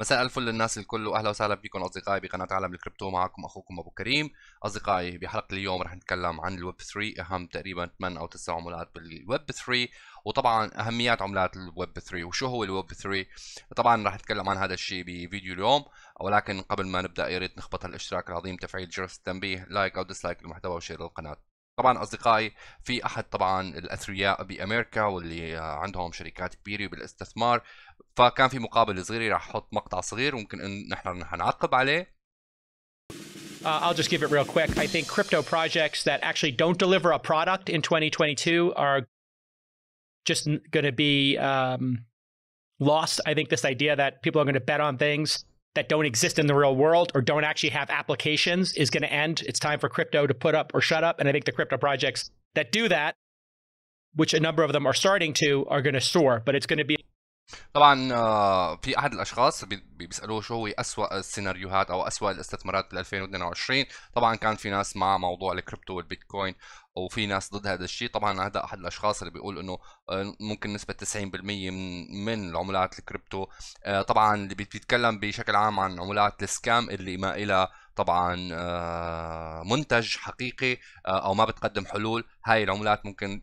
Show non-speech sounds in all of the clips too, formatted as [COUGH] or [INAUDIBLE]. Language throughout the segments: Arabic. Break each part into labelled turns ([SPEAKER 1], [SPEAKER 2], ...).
[SPEAKER 1] مساء الفل للناس الكل واهلا وسهلا بكم اصدقائي بقناه عالم الكريبتو معكم اخوكم ابو كريم اصدقائي بحلقه اليوم رح نتكلم عن الويب 3 اهم تقريبا 8 او 9 عملات بالويب 3 وطبعا اهميات عملات الويب 3 وشو هو الويب 3 طبعا رح نتكلم عن هذا الشيء بفيديو اليوم ولكن قبل ما نبدا يا ريت نخبط الاشتراك العظيم تفعيل جرس التنبيه لايك او ديسلايك للمحتوى وشير للقناه طبعا اصدقائي في احد طبعا الاثرياء بامريكا واللي عندهم شركات كبيره بالاستثمار فكان في مقابله صغيره راح احط مقطع صغير ممكن ان نحن نعقب عليه Uh, I'll
[SPEAKER 2] just give it real quick. I think crypto projects that actually don't deliver a product in 2022 are just going to be um, lost. I think this idea that people are going to bet on things that don't exist in the real world or don't actually have applications is going to end. It's time for crypto to put up or shut up. And I think the crypto projects that do that, which a number of them are starting to, are going to soar,
[SPEAKER 1] but it's going to be طبعا في احد الاشخاص بيسالوه شو هو اسوا السيناريوهات او اسوا الاستثمارات بال 2022 طبعا كان في ناس مع موضوع الكريبتو والبيتكوين وفي ناس ضد هذا الشيء طبعا هذا احد الاشخاص اللي بيقول انه آه، ممكن نسبه 90% من من العملات الكريبتو آه، طبعا اللي بيتكلم بشكل عام عن عملات السكام اللي ما إلها طبعا آه، منتج حقيقي او ما بتقدم حلول هاي العملات ممكن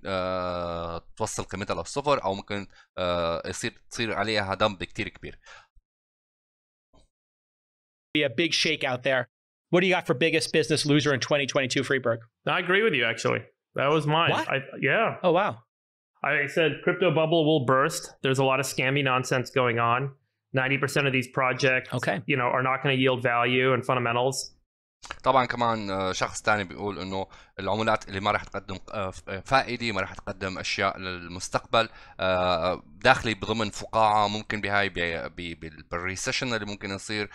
[SPEAKER 1] توصل قيمتها للصفر او ممكن يصير تصير عليها دمب كثير كبير be a big shake out there. What do you got for biggest
[SPEAKER 2] business loser in 2022, Freeberg? No, I agree with you. Actually, that was mine. What? I, yeah. Oh wow. I said crypto bubble will burst. There's a lot of scammy nonsense going on. 90% of these projects okay. you know are not going to yield value and fundamentals
[SPEAKER 1] طبعا كمان شخص ثاني بيقول انه العملات اللي ما راح تقدم فائده ما راح تقدم اشياء للمستقبل داخلي بضمن فقاعه ممكن بهاي بالريسيشن اللي ممكن يصير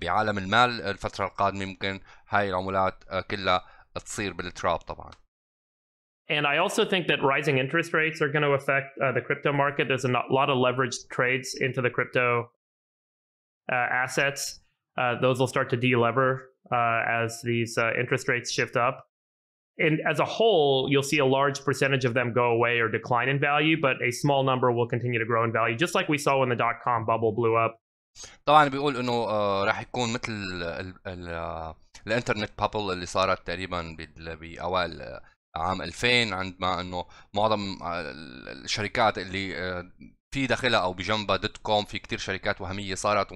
[SPEAKER 1] بعالم المال الفتره القادمه ممكن هاي العملات كلها تصير بالتراب طبعا
[SPEAKER 2] And I also think that rising interest rates are going to affect uh, the crypto market. There's a lot of leveraged trades into the crypto uh, assets. Uh, those will start to delever uh, as these uh, interest rates shift up. And as a whole, you'll see a large percentage of them go away or decline in value, but a small number will continue to grow in value, just like we saw when the dot com bubble
[SPEAKER 1] blew up. طبعا بيقول انه آه، راح يكون مثل آه، الانترنت بابل اللي صارت تقريبا باوائل آه، عام 2000 عندما انه معظم الشركات اللي في داخلها او بجنبها دوت كوم في كتير شركات وهميه صارت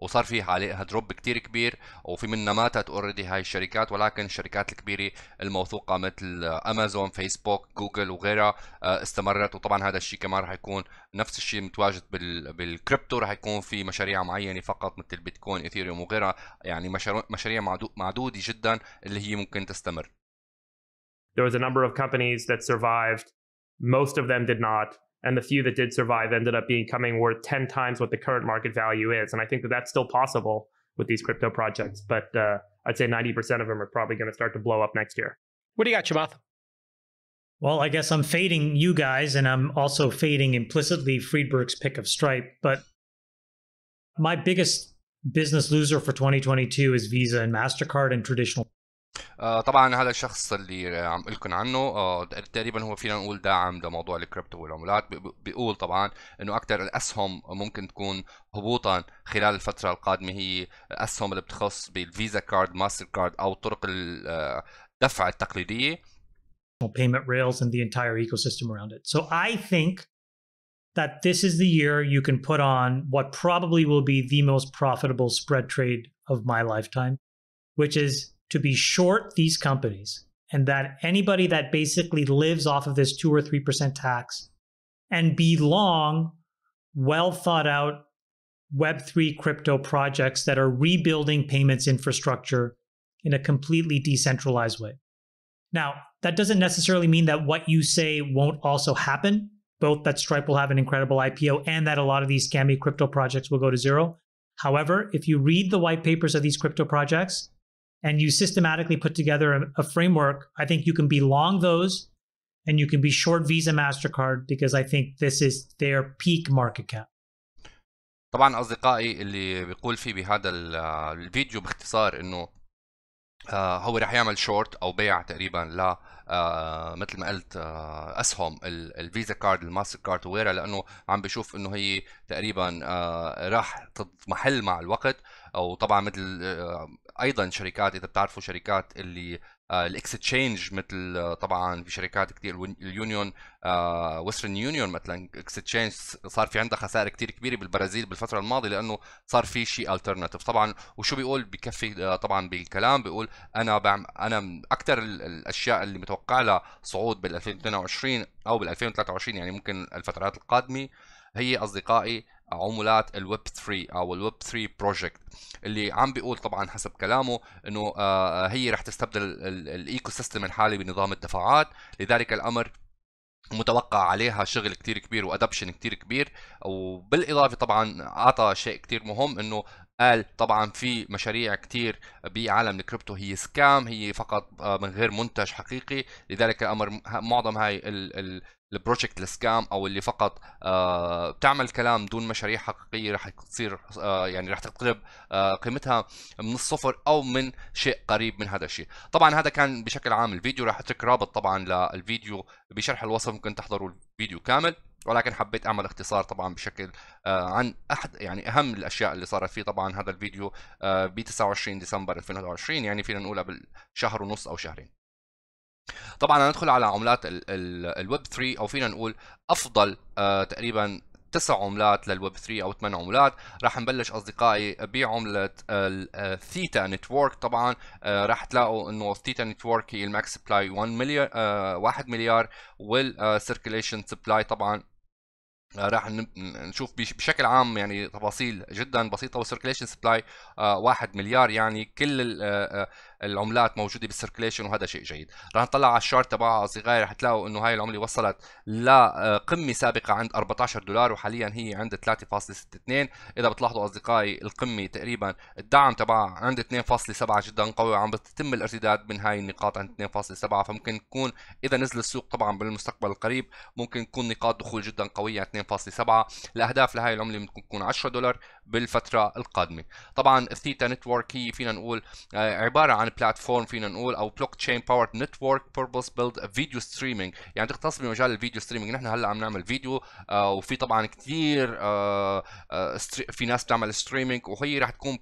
[SPEAKER 1] وصار في عليها دروب كتير كبير وفي منها ماتت اوريدي هاي الشركات ولكن الشركات الكبيره الموثوقه مثل امازون فيسبوك جوجل وغيرها آه، استمرت وطبعا هذا الشيء كمان رح يكون نفس الشيء متواجد بالكريبتو رح يكون في مشاريع معينه فقط مثل بيتكوين ايثيريوم وغيرها يعني مشاريع معدوده جدا اللي هي ممكن تستمر
[SPEAKER 2] There was a number of companies that survived. Most of them did not. and the few that did survive ended up becoming worth 10 times what the current market value is and i think that that's still possible with these crypto projects but uh, i'd say 90% of them are probably going to start to blow up next year
[SPEAKER 3] what do you got Chamath? well i guess i'm fading you guys and i'm also fading implicitly friedberg's pick of stripe but my biggest business loser for 2022 is visa and mastercard and traditional
[SPEAKER 1] آه، طبعا هذا الشخص اللي عم لكم عنه آه، تقريبا هو فينا نقول داعم لموضوع الكريبتو والعملات بيقول طبعا انه اكثر الاسهم ممكن تكون هبوطا خلال الفتره القادمه هي الاسهم اللي بتخص بالفيزا كارد ماستر كارد او طرق الدفع آه، التقليديه
[SPEAKER 3] payment rails and the entire ecosystem around it. So I think that this is the year you can put on what probably will be the most profitable spread trade of my lifetime, which is to be short these companies and that anybody that basically lives off of this 2 or 3% tax and be long well thought out web3 crypto projects that are rebuilding payments infrastructure in a completely decentralized way now that doesn't necessarily mean that what you say won't also happen both that stripe will have an incredible ipo and that a lot of these scammy crypto projects will go to zero however if you read the white papers of these crypto projects and you systematically put together a, a framework, I think you can be long those and you can be short Visa MasterCard because I think this is their peak market cap.
[SPEAKER 1] طبعا اصدقائي اللي بيقول في بهذا الفيديو باختصار انه هو راح يعمل شورت او بيع تقريبا آه، مثل ما قلت آه، اسهم الفيزا كارد الماستر كارد وغيرها لانه عم بشوف انه هي تقريبا آه، راح تضمحل مع الوقت وطبعا مثل ايضا شركات اذا بتعرفوا شركات اللي آه، الاكستشينج مثل آه، طبعا في شركات كثير اليونيون آه، ويسترن يونيون مثلا اكستشينج صار في عندها خسائر كثير كبيره بالبرازيل بالفتره الماضيه لانه صار في شيء الترناتيف طبعا وشو بيقول بكفي طبعا بالكلام بيقول انا بعم انا من اكثر الاشياء اللي متوقع لها صعود بال 2022 او بال 2023 يعني ممكن الفترات القادمه هي اصدقائي عمولات الويب 3 او الويب 3 بروجكت اللي عم بيقول طبعا حسب كلامه انه آه، آه، هي رح تستبدل الايكو سيستم الحالي بنظام الدفعات لذلك الامر متوقع عليها شغل كتير كبير وادابشن كتير كبير وبالاضافه طبعا اعطى شيء كتير مهم انه قال طبعا في مشاريع كتير بعالم الكريبتو هي سكام هي فقط آه، من غير منتج حقيقي لذلك الامر معظم هاي ال ال البروجكت السكام او اللي فقط آه، بتعمل كلام دون مشاريع حقيقيه رح تصير آه، يعني رح تقترب آه، قيمتها من الصفر او من شيء قريب من هذا الشيء طبعا هذا كان بشكل عام الفيديو راح اترك رابط طبعا للفيديو بشرح الوصف ممكن تحضروا الفيديو كامل ولكن حبيت اعمل اختصار طبعا بشكل عن احد يعني اهم الاشياء اللي صارت فيه طبعا هذا الفيديو ب 29 ديسمبر 2021 يعني فينا نقول قبل شهر ونص او شهرين طبعا هندخل على عملات الويب 3 او فينا نقول افضل آه، تقريبا تسع عملات للويب 3 او ثمان عملات راح نبلش اصدقائي بعمله الثيتا آه، نتورك طبعا آه، راح تلاقوا انه الثيتا نتورك هي الماكس سبلاي 1 مليار 1 مليار والسيركيليشن سبلاي طبعا راح نشوف بشكل عام يعني تفاصيل جدا بسيطه والسيركيليشن سبلاي 1 مليار يعني كل العملات موجوده بالسيركليشن وهذا شيء جيد رح نطلع على الشارت تبعها اصدقائي رح تلاقوا انه هاي العمله وصلت لقمه آه، سابقه عند 14 دولار وحاليا هي عند 3.62 اذا بتلاحظوا اصدقائي القمه تقريبا الدعم تبعها عند 2.7 جدا قوي وعم بتتم الارتداد من هاي النقاط عند 2.7 فممكن تكون اذا نزل السوق طبعا بالمستقبل القريب ممكن تكون نقاط دخول جدا قويه 2.7 الاهداف لهي العمله ممكن تكون 10 دولار بالفتره القادمه طبعا الثيتا نتورك هي فينا نقول آه، عباره عن بلاتفورم فينا نقول او بلوك تشين باورد نتورك بيربز بيلد فيديو ستريمينج يعني تختص بمجال الفيديو ستريمينج نحن هلا عم نعمل فيديو آه، وفي طبعا كثير آه، في ناس بتعمل ستريمينج وهي رح تكون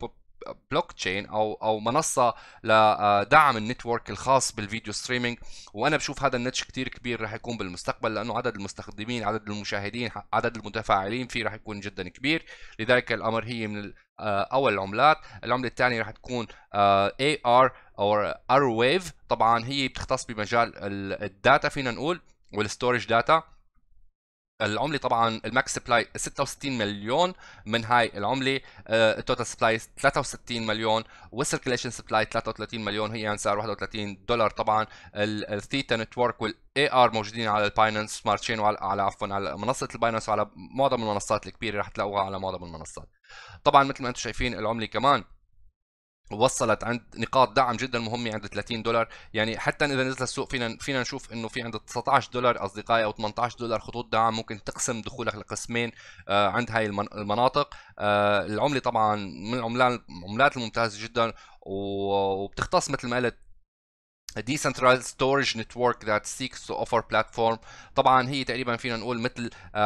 [SPEAKER 1] بلوك تشين او او منصه لدعم النتورك الخاص بالفيديو ستريمينج وانا بشوف هذا النتش كتير كبير راح يكون بالمستقبل لانه عدد المستخدمين عدد المشاهدين عدد المتفاعلين فيه راح يكون جدا كبير لذلك الامر هي من آه، اول العملات العمله الثانيه راح تكون اي ار او ار ويف طبعا هي بتختص بمجال الداتا فينا نقول والستورج داتا العمله طبعا الماكس سبلاي 66 مليون من هاي العمله آه، التوتال سبلاي 63 مليون والسيركليشن سبلاي 33 مليون هي عن يعني سعر 31 دولار طبعا الثيتا نتورك والاي ار موجودين على الباينانس سمارت تشين وعلى على عفوا على منصه الباينانس وعلى معظم المنصات الكبيره رح تلاقوها على معظم المنصات طبعا مثل ما انتم شايفين العمله كمان وصلت عند نقاط دعم جدا مهمه عند 30 دولار يعني حتى اذا نزل السوق فينا فينا نشوف انه في عند 19 دولار اصدقائي او 18 دولار خطوط دعم ممكن تقسم دخولك لقسمين آه، عند هاي المناطق آه، العمله طبعا من العملات الممتازه جدا وبتختص مثل ما قلت A decentralized storage network that seeks to offer platform طبعا هي تقريبا فينا نقول مثل آه،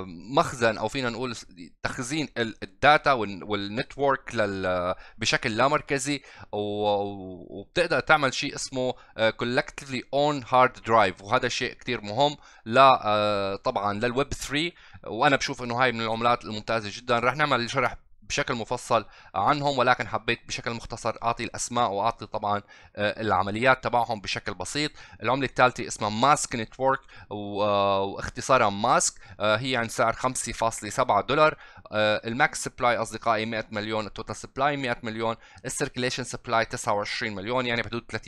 [SPEAKER 1] آه، مخزن او فينا نقول تخزين الداتا والنتورك آه، بشكل لا مركزي وبتقدر تعمل شيء اسمه collectively owned hard drive وهذا شيء كثير مهم لا طبعا للويب 3 وانا بشوف انه هاي من العملات الممتازه جدا رح نعمل شرح بشكل مفصل عنهم ولكن حبيت بشكل مختصر اعطي الاسماء واعطي طبعا آه، العمليات تبعهم بشكل بسيط العمله الثالثه اسمها ماسك نتورك آه، واختصارا ماسك آه، هي عن سعر 5.7 دولار الماكس سبلاي اصدقائي 100 مليون التوتال سبلاي 100 مليون السيركيليشن سبلاي 29 مليون يعني بحدود 30%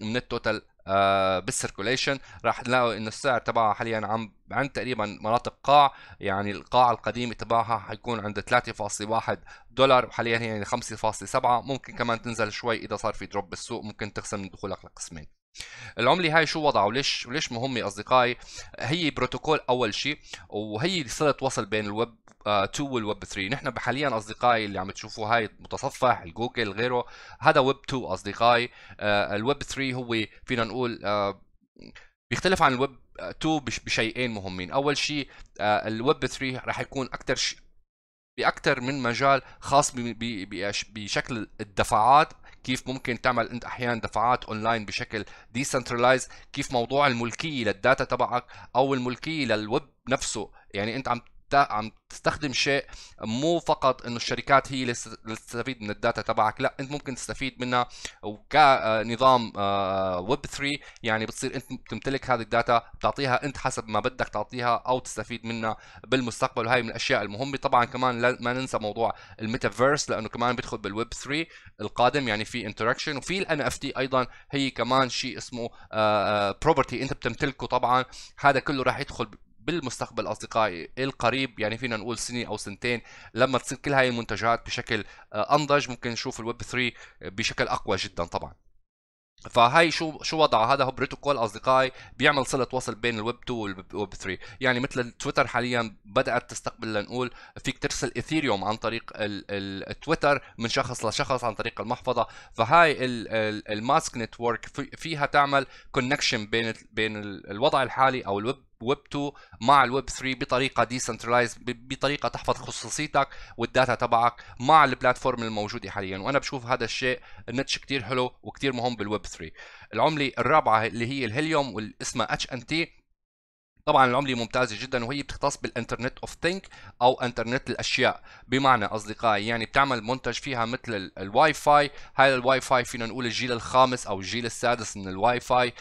[SPEAKER 1] من التوتال آه، بالسيركوليشن راح نلاقوا انه السعر تبعها حاليا عم عند تقريبا مناطق قاع يعني القاع القديم تبعها حيكون عند 3.1 دولار وحاليا هي يعني 5.7 ممكن كمان تنزل شوي اذا صار في دروب بالسوق ممكن تخسر من دخولك لقسمين العمله هاي شو وضعها وليش وليش مهمه اصدقائي هي بروتوكول اول شيء وهي صله وصل بين الويب 2 آه، والويب 3 نحن حاليا اصدقائي اللي عم تشوفوا هاي المتصفح الجوجل غيره هذا ويب 2 اصدقائي آه، الويب 3 هو فينا نقول آه، بيختلف عن الويب 2 بشيئين مهمين اول شيء الويب 3 راح يكون اكثر باكثر من مجال خاص بشكل الدفعات كيف ممكن تعمل انت احيانا دفعات اونلاين بشكل ديسنترلايز كيف موضوع الملكيه للداتا تبعك او الملكيه للويب نفسه يعني انت عم عم تستخدم شيء مو فقط انه الشركات هي اللي تستفيد من الداتا تبعك لا انت ممكن تستفيد منها وكنظام آه، آه، ويب 3 يعني بتصير انت تمتلك هذه الداتا بتعطيها انت حسب ما بدك تعطيها او تستفيد منها بالمستقبل وهي من الاشياء المهمه طبعا كمان ما ننسى موضوع الميتافيرس لانه كمان بيدخل بالويب 3 القادم يعني في انتراكشن وفي الان اف تي ايضا هي كمان شيء اسمه بروبرتي آه، انت بتمتلكه طبعا هذا كله راح يدخل بالمستقبل اصدقائي القريب يعني فينا نقول سنه او سنتين لما تصير كل هاي المنتجات بشكل آه، انضج ممكن نشوف الويب 3 بشكل اقوى جدا طبعا فهي شو شو وضعه هذا هو بروتوكول اصدقائي بيعمل صله وصل بين الويب 2 والويب 3 يعني مثل تويتر حاليا بدات تستقبل لنقول فيك ترسل ايثيريوم عن طريق التويتر من شخص لشخص عن طريق المحفظه فهاي الماسك نتورك فيها تعمل كونكشن بين بين الوضع الحالي او الويب ويب 2 مع الويب 3 بطريقه ديسنترلايز بطريقه تحفظ خصوصيتك والداتا تبعك مع البلاتفورم الموجوده حاليا وانا بشوف هذا الشيء النتش كتير حلو وكتير مهم بالويب 3 العمله الرابعه اللي هي الهيليوم واللي اسمها اتش ان تي طبعا العمله ممتازه جدا وهي بتختص بالانترنت اوف ثينك او انترنت الاشياء بمعنى اصدقائي يعني بتعمل منتج فيها مثل الواي فاي هذا الواي فاي فينا نقول الجيل الخامس او الجيل السادس من الواي فاي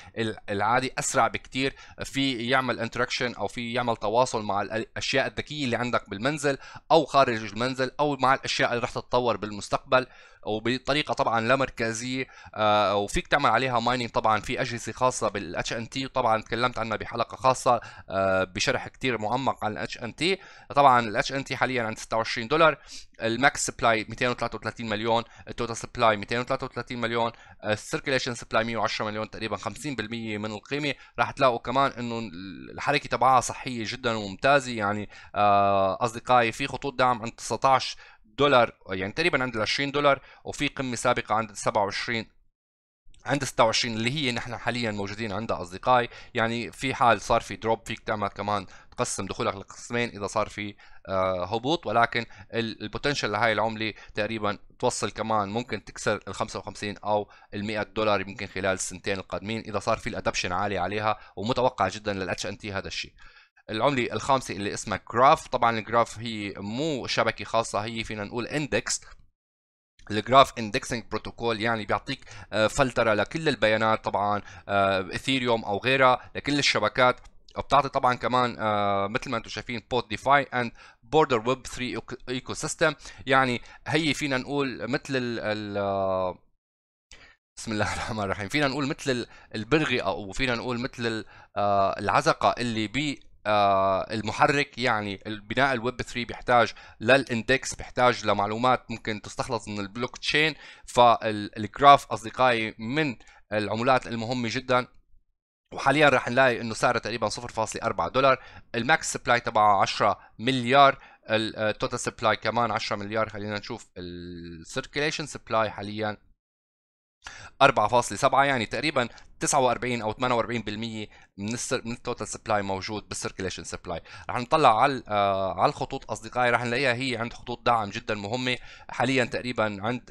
[SPEAKER 1] العادي اسرع بكثير في يعمل انتراكشن او في يعمل تواصل مع الاشياء الذكيه اللي عندك بالمنزل او خارج المنزل او مع الاشياء اللي رح تتطور بالمستقبل وبطريقه طبعا لا مركزيه آه، وفيك تعمل عليها مايننج طبعا في اجهزه خاصه بالاتش ان تي طبعا تكلمت عنها بحلقه خاصه آه، بشرح كثير معمق عن الاتش ان تي طبعا الاتش ان تي حاليا عند 26 دولار الماكس سبلاي 233 مليون التوتال سبلاي 233 مليون السيركيليشن سبلاي 110 مليون تقريبا 50% من القيمه راح تلاقوا كمان انه الحركه تبعها صحيه جدا وممتازه يعني آه، اصدقائي في خطوط دعم عند 19 دولار يعني تقريبا عند ال 20 دولار وفي قمه سابقه عند 27 عند 26 اللي هي نحن حاليا موجودين عندها اصدقائي يعني في حال صار في دروب فيك تعمل كمان تقسم دخولك لقسمين اذا صار في آه، هبوط ولكن البوتنشل لهي العمله تقريبا توصل كمان ممكن تكسر ال 55 او ال 100 دولار يمكن خلال السنتين القادمين اذا صار في الادبشن عالي عليها ومتوقع جدا للاتش ان تي هذا الشيء العمله الخامسه اللي اسمها جراف طبعا الجراف هي مو شبكه خاصه هي فينا نقول اندكس الجراف اندكسنج بروتوكول يعني بيعطيك آه، فلتره لكل البيانات طبعا اثيريوم آه، او غيرها لكل الشبكات بتعطي طبعا كمان آه، مثل ما انتم شايفين بوت ديفاي اند بوردر ويب 3 ايكو سيستم يعني هي فينا نقول مثل ال بسم الله [LAUGHS] الرحمن الرحيم فينا نقول مثل البرغي او فينا نقول مثل العزقه اللي آه، المحرك يعني بناء الويب 3 بيحتاج للاندكس بيحتاج لمعلومات ممكن تستخلص من البلوك تشين فالجراف اصدقائي من العملات المهمه جدا وحاليا رح نلاقي انه سعره تقريبا 0.4 دولار الماكس سبلاي تبعه 10 مليار التوتال آه، سبلاي كمان 10 مليار خلينا نشوف السيركيليشن سبلاي حاليا 4.7 يعني تقريبا 49 او 48% من من التوتال سبلاي موجود بالسيركيليشن سبلاي رح نطلع على آه، على الخطوط اصدقائي رح نلاقيها هي عند خطوط دعم جدا مهمه حاليا تقريبا عند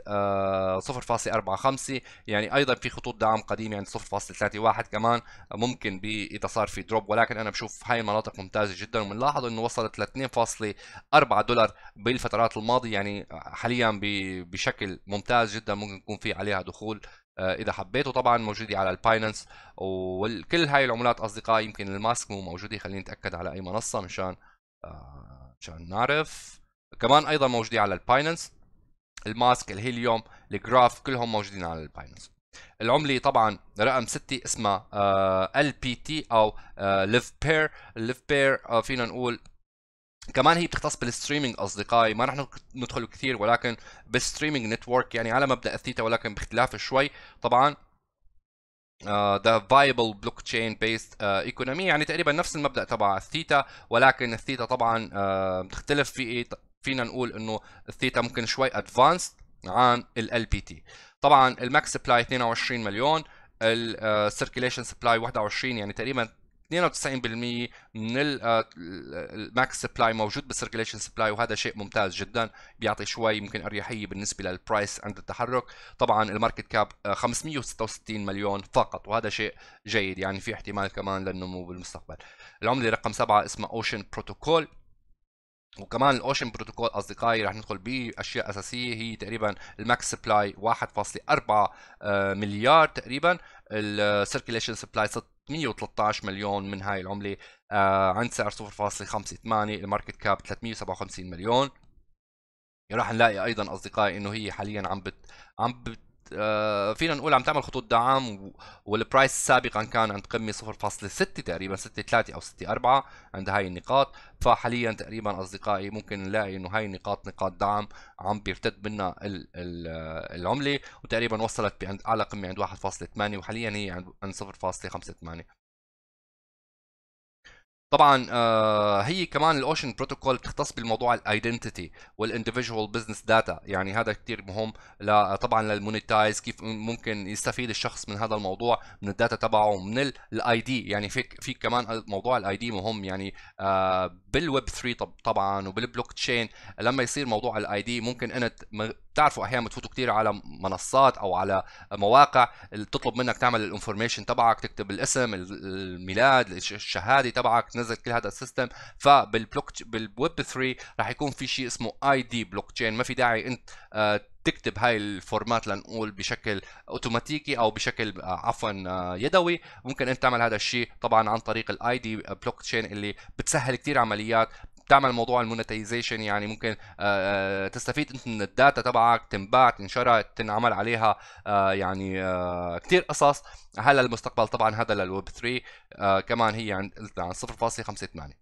[SPEAKER 1] 0.45 آه، يعني ايضا في خطوط دعم قديمه عند 0.31 كمان ممكن اذا صار في دروب ولكن انا بشوف هاي المناطق ممتازه جدا وبنلاحظ انه وصلت ل 2.4 دولار بالفترات الماضيه يعني حاليا بشكل ممتاز جدا ممكن يكون في عليها دخول آه، اذا حبيتوا طبعا موجودة على الباينانس وكل هاي العملات اصدقائي يمكن الماسك مو موجودة خليني اتاكد على اي منصة مشان آه، مشان نعرف كمان ايضا موجودة على الباينانس الماسك الهيليوم الجراف كلهم موجودين على الباينانس العملة طبعا رقم 6 اسمها ال بي تي او ليف بير ليف بير فينا نقول كمان هي بتختص بالستريمينج اصدقائي ما رح ندخل كثير ولكن بالستريمينج نتورك يعني على مبدا الثيتا ولكن باختلاف شوي طبعا ذا فايبل بلوك تشين بيست ايكونومي يعني تقريبا نفس المبدا تبع الثيتا ولكن الثيتا طبعا uh, بتختلف في ايه فينا نقول انه الثيتا ممكن شوي ادفانسد عن ال بي تي طبعا الماكس سبلاي 22 مليون السيركيليشن آه، سبلاي 21 يعني تقريبا 92% من الماكس آه، سبلاي موجود بالسيركيليشن سبلاي وهذا شيء ممتاز جدا بيعطي شوي يمكن اريحيه بالنسبه للبرايس عند التحرك طبعا الماركت كاب آه، 566 مليون فقط وهذا شيء جيد يعني في احتمال كمان للنمو بالمستقبل العمله رقم سبعة اسمها اوشن بروتوكول وكمان الاوشن بروتوكول اصدقائي رح ندخل باشياء اساسيه هي تقريبا الماكس سبلاي 1.4 مليار تقريبا السيركيليشن سبلاي 113 مليون من هاي العمله آه عند سعر 0.58 الماركت كاب 357 مليون راح نلاقي ايضا اصدقائي انه هي حاليا عم بت عم بت آه، فينا نقول عم تعمل خطوط دعم والبرايس سابقا كان عند قمه 0.6 تقريبا 6.3 او 6.4 عند هاي النقاط فحاليا تقريبا اصدقائي ممكن نلاقي انه هاي النقاط نقاط دعم عم بيرتد منها العمله وتقريبا وصلت عند اعلى قمه عند 1.8 وحاليا هي عند 0.58 طبعا آه، هي كمان الاوشن بروتوكول بتختص بالموضوع الايدنتيتي والانديفيدوال بزنس داتا يعني هذا كثير مهم طبعا للمونيتايز كيف ممكن يستفيد الشخص من هذا الموضوع من الداتا تبعه من الاي دي يعني فيك في كمان موضوع الاي دي مهم يعني آه، بالويب 3 طبعا وبالبلوك تشين لما يصير موضوع الاي دي ممكن انت بتعرفوا احيانا بتفوتوا كثير على منصات او على مواقع بتطلب منك تعمل الانفورميشن تبعك تكتب الاسم الميلاد الشهاده تبعك تنزل كل هذا السيستم فبالبلوك بالويب 3 راح يكون في شيء اسمه اي دي بلوك تشين ما في داعي انت آه، تكتب هاي الفورمات لنقول بشكل اوتوماتيكي او بشكل آه، عفوا آه، يدوي ممكن انت تعمل هذا الشيء طبعا عن طريق الاي دي بلوك تشين اللي بتسهل كثير عمليات تعمل موضوع المونتايزيشن يعني ممكن آه، آه، تستفيد انت من الداتا تبعك تنباع تنشرها تنعمل عليها آه، يعني كثير قصص هلا المستقبل طبعا هذا للويب 3 كمان هي عند عن 0.58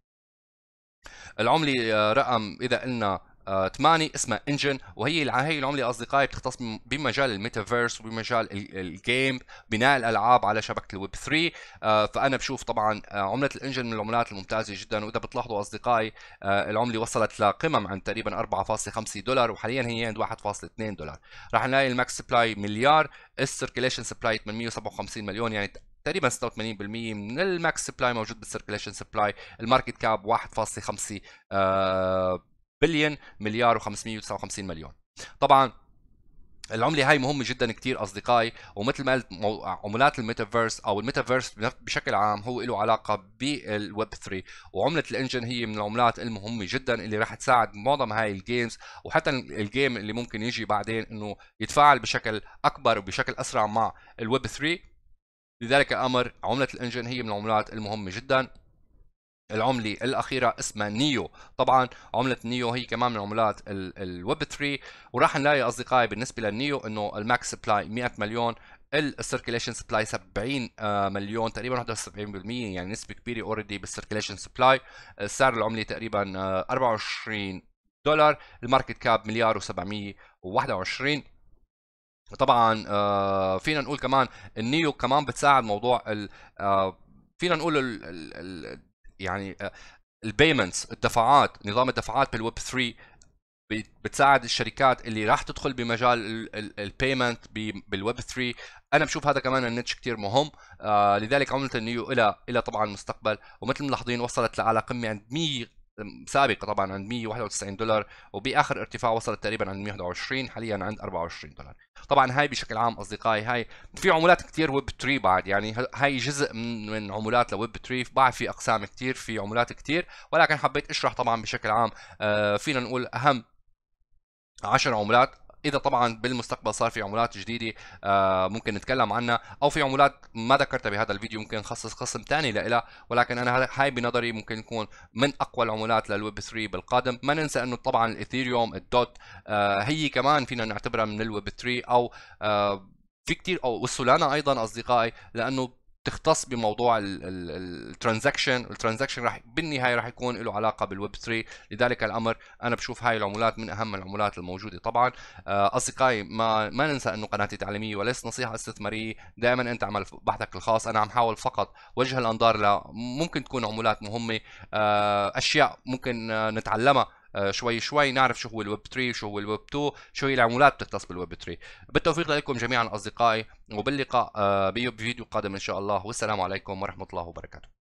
[SPEAKER 1] العملة رقم إذا قلنا 8 آه، اسمها انجن وهي هي العمله اصدقائي بتختص بمجال الميتافيرس وبمجال الجيم بناء الالعاب على شبكه الويب 3 آه، فانا بشوف طبعا آه، عمله الانجن من العملات الممتازه جدا واذا بتلاحظوا اصدقائي العمله وصلت لقمم عند تقريبا 4.5 دولار وحاليا هي عند 1.2 دولار راح نلاقي الماكس سبلاي مليار السيركيليشن سبلاي 857 مليون يعني تقريبا 86% من الماكس سبلاي موجود بالسيركيليشن سبلاي الماركت كاب 1.5 آه بليون مليار و559 مليون طبعا العملة هاي مهمة جدا كتير أصدقائي ومثل ما قلت عملات الميتافيرس أو الميتافيرس بشكل عام هو له علاقة بالويب 3 وعملة الإنجن هي من العملات المهمة جدا اللي راح تساعد معظم هاي الجيمز وحتى الجيم اللي ممكن يجي بعدين إنه يتفاعل بشكل أكبر وبشكل أسرع مع الويب 3 لذلك الأمر عملة الإنجن هي من العملات المهمة جدا العملة الأخيرة اسمها نيو طبعا عملة نيو هي كمان من عملات الويب 3 وراح نلاقي أصدقائي بالنسبة للنيو أنه الماكس سبلاي 100 مليون السيركيليشن سبلاي 70 آه، مليون تقريبا 71% يعني نسبه كبيره اوريدي بالسيركيليشن سبلاي آه، سعر العمله تقريبا 24 آه، دولار الماركت كاب مليار و721 طبعا فينا نقول كمان النيو كمان بتساعد موضوع فينا نقول يعني آه، البيمنتس الدفعات نظام الدفعات بالويب 3 بتساعد الشركات اللي راح تدخل بمجال البيمنت بالويب 3 انا بشوف هذا كمان النتش كثير مهم آه لذلك عمله النيو الى الى طبعا المستقبل ومثل ملاحظين وصلت لاعلى قمه عند 100 سابقه طبعا عند 191 دولار وباخر ارتفاع وصلت تقريبا عند 121 حاليا عند 24 دولار طبعا هاي بشكل عام اصدقائي هاي في عمولات كثير ويب 3 بعد يعني هاي جزء من من لويب 3 بعد في اقسام كثير في عمولات كثير ولكن حبيت اشرح طبعا بشكل عام آه، فينا نقول اهم 10 عملات اذا طبعا بالمستقبل صار في عملات جديده آه، ممكن نتكلم عنها او في عملات ما ذكرتها بهذا الفيديو ممكن نخصص قسم ثاني لها ولكن انا هاي بنظري ممكن يكون من اقوى العملات للويب 3 بالقادم ما ننسى انه طبعا الايثيريوم الدوت آه، هي كمان فينا نعتبرها من الويب 3 او آه، في كثير او والسولانا ايضا اصدقائي لانه تختص بموضوع الترانزاكشن الترانزاكشن راح بالنهايه راح يكون له علاقه بالويب 3 لذلك الامر انا بشوف هاي العمولات من اهم العمولات الموجوده طبعا آه، اصدقائي ما ما ننسى انه قناتي تعليميه وليس نصيحه استثماريه دائما انت اعمل بحثك الخاص انا عم حاول فقط وجه الانظار لممكن تكون عمولات مهمه آه، اشياء ممكن نتعلمها آه، شوي شوي نعرف شو هو الويب 3 شو هو الويب 2 شو هي العمولات بتختص بالويب 3 بالتوفيق لكم جميعا اصدقائي وباللقاء آه، بفيديو قادم ان شاء الله والسلام عليكم ورحمه الله وبركاته